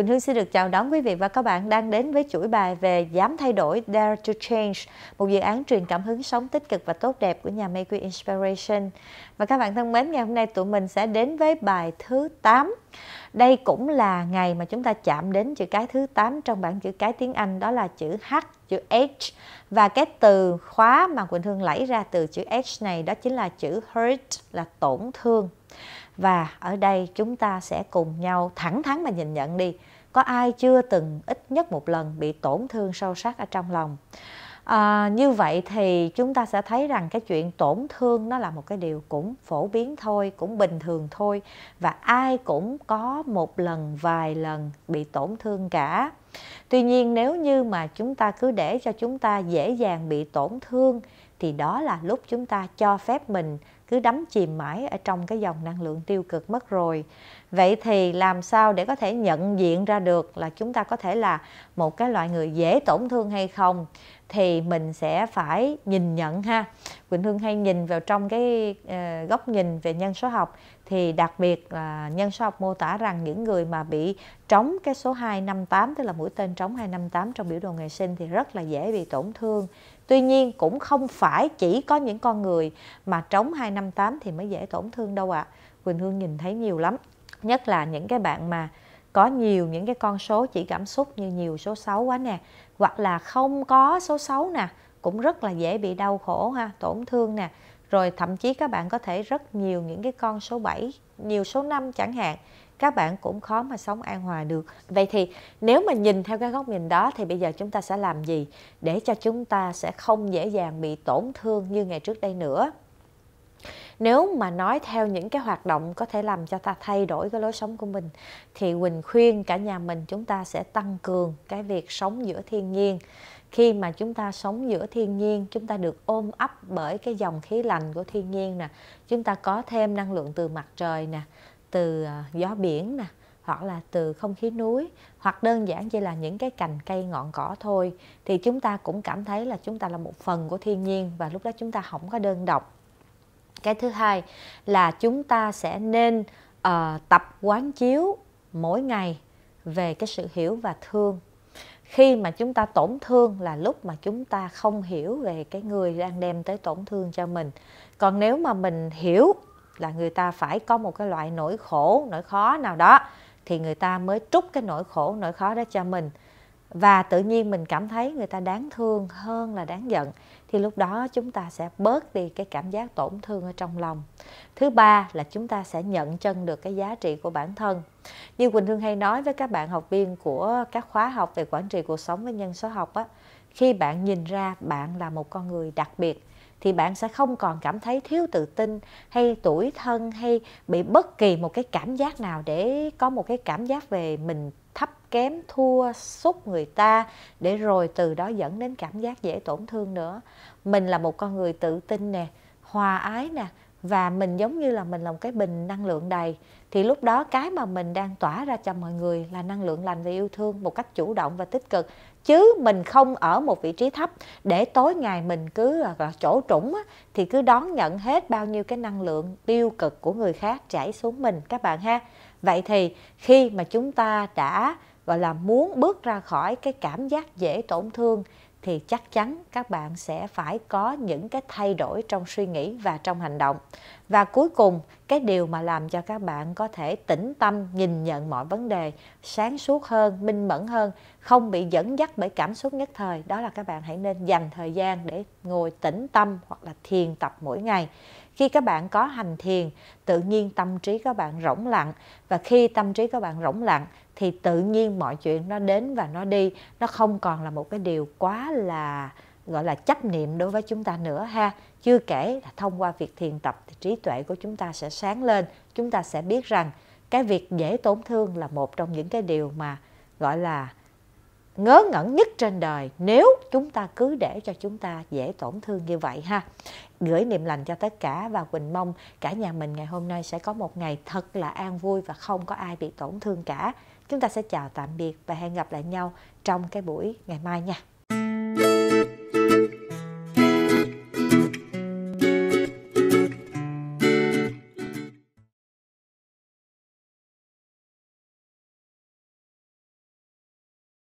Quỳnh Hương xin được chào đón quý vị và các bạn đang đến với chuỗi bài về dám thay đổi Dare to Change, một dự án truyền cảm hứng sống tích cực và tốt đẹp của nhà Mê Quy Inspiration. Và các bạn thân mến, ngày hôm nay tụi mình sẽ đến với bài thứ 8. Đây cũng là ngày mà chúng ta chạm đến chữ cái thứ 8 trong bảng chữ cái tiếng Anh đó là chữ H, chữ H và cái từ khóa mà Quỳnh Hương lấy ra từ chữ H này đó chính là chữ hurt là tổn thương và ở đây chúng ta sẽ cùng nhau thẳng thắn mà nhìn nhận đi có ai chưa từng ít nhất một lần bị tổn thương sâu sắc ở trong lòng à, như vậy thì chúng ta sẽ thấy rằng cái chuyện tổn thương nó là một cái điều cũng phổ biến thôi cũng bình thường thôi và ai cũng có một lần vài lần bị tổn thương cả tuy nhiên nếu như mà chúng ta cứ để cho chúng ta dễ dàng bị tổn thương thì đó là lúc chúng ta cho phép mình cứ đắm chìm mãi ở trong cái dòng năng lượng tiêu cực mất rồi vậy thì làm sao để có thể nhận diện ra được là chúng ta có thể là một cái loại người dễ tổn thương hay không thì mình sẽ phải nhìn nhận ha quỳnh hương hay nhìn vào trong cái ờ, góc nhìn về nhân số học thì đặc biệt là nhân số học mô tả rằng những người mà bị trống cái số 258 tức là mũi tên trống 258 trong biểu đồ ngày sinh thì rất là dễ bị tổn thương Tuy nhiên cũng không phải chỉ có những con người mà trống 258 thì mới dễ tổn thương đâu ạ. À. Quỳnh Hương nhìn thấy nhiều lắm. Nhất là những cái bạn mà có nhiều những cái con số chỉ cảm xúc như nhiều số 6 quá nè, hoặc là không có số 6 nè, cũng rất là dễ bị đau khổ ha, tổn thương nè. Rồi thậm chí các bạn có thể rất nhiều những cái con số 7, nhiều số 5 chẳng hạn các bạn cũng khó mà sống an hòa được vậy thì nếu mà nhìn theo cái góc nhìn đó thì bây giờ chúng ta sẽ làm gì để cho chúng ta sẽ không dễ dàng bị tổn thương như ngày trước đây nữa nếu mà nói theo những cái hoạt động có thể làm cho ta thay đổi cái lối sống của mình thì quỳnh khuyên cả nhà mình chúng ta sẽ tăng cường cái việc sống giữa thiên nhiên khi mà chúng ta sống giữa thiên nhiên chúng ta được ôm ấp bởi cái dòng khí lành của thiên nhiên nè chúng ta có thêm năng lượng từ mặt trời nè từ ờ, gió biển nè hoặc là từ không khí núi hoặc đơn giản chỉ là những cái cành cây ngọn cỏ thôi thì chúng ta cũng cảm thấy là chúng ta là một phần của thiên nhiên và lúc đó chúng ta không có đơn độc cái thứ hai là chúng ta sẽ nên uh, tập quán chiếu mỗi ngày về cái sự hiểu và thương khi mà chúng ta tổn thương là lúc mà chúng ta không hiểu về cái người đang đem tới tổn thương cho mình còn nếu mà mình hiểu là người ta phải có một cái loại nỗi khổ nỗi khó nào đó thì người ta mới trút cái nỗi khổ nỗi khó đó cho mình và tự nhiên mình cảm thấy người ta đáng thương hơn là đáng giận thì lúc đó chúng ta sẽ bớt đi cái cảm giác tổn thương ở trong lòng thứ ba là chúng ta sẽ nhận chân được cái giá trị của bản thân như quỳnh hương hay nói với các bạn học viên của các khóa học về quản trị cuộc sống với nhân số học á khi bạn nhìn ra bạn là một con người đặc biệt thì bạn sẽ không còn cảm thấy thiếu tự tin hay tủi thân hay bị bất kỳ một cái cảm giác nào để có một cái cảm giác về mình thấp kém thua xúc người ta để rồi từ đó dẫn đến cảm giác dễ tổn thương nữa mình là một con người tự tin nè hòa ái nè và mình giống như là mình là một cái bình năng lượng đầy thì lúc đó cái mà mình đang tỏa ra cho mọi người là năng lượng lành và yêu thương một cách chủ động và tích cực chứ mình không ở một vị trí thấp để tối ngày mình cứ à, là chỗ trũng á, thì cứ đón nhận hết bao nhiêu cái năng lượng tiêu cực của người khác chảy xuống mình các bạn ha vậy thì khi mà chúng ta đã gọi là muốn bước ra khỏi cái cảm giác dễ tổn thương thì chắc chắn các bạn sẽ phải có những cái thay đổi trong suy nghĩ và trong hành động. Và cuối cùng, cái điều mà làm cho các bạn có thể tĩnh tâm nhìn nhận mọi vấn đề, sáng suốt hơn, minh mẫn hơn, không bị dẫn dắt bởi cảm xúc nhất thời, đó là các bạn hãy nên dành thời gian để ngồi tĩnh tâm hoặc là thiền tập mỗi ngày. Khi các bạn có hành thiền, tự nhiên tâm trí các bạn rỗng lặng và khi tâm trí các bạn rỗng lặng thì tự nhiên mọi chuyện nó đến và nó đi nó không còn là một cái điều quá là gọi là chấp niệm đối với chúng ta nữa ha chưa kể là thông qua việc thiền tập thì trí tuệ của chúng ta sẽ sáng lên chúng ta sẽ biết rằng cái việc dễ tổn thương là một trong những cái điều mà gọi là ngớ ngẩn nhất trên đời nếu chúng ta cứ để cho chúng ta dễ tổn thương như vậy ha gửi niềm lành cho tất cả và quỳnh mong cả nhà mình ngày hôm nay sẽ có một ngày thật là an vui và không có ai bị tổn thương cả chúng ta sẽ chào tạm biệt và hẹn gặp lại nhau trong cái buổi ngày mai nha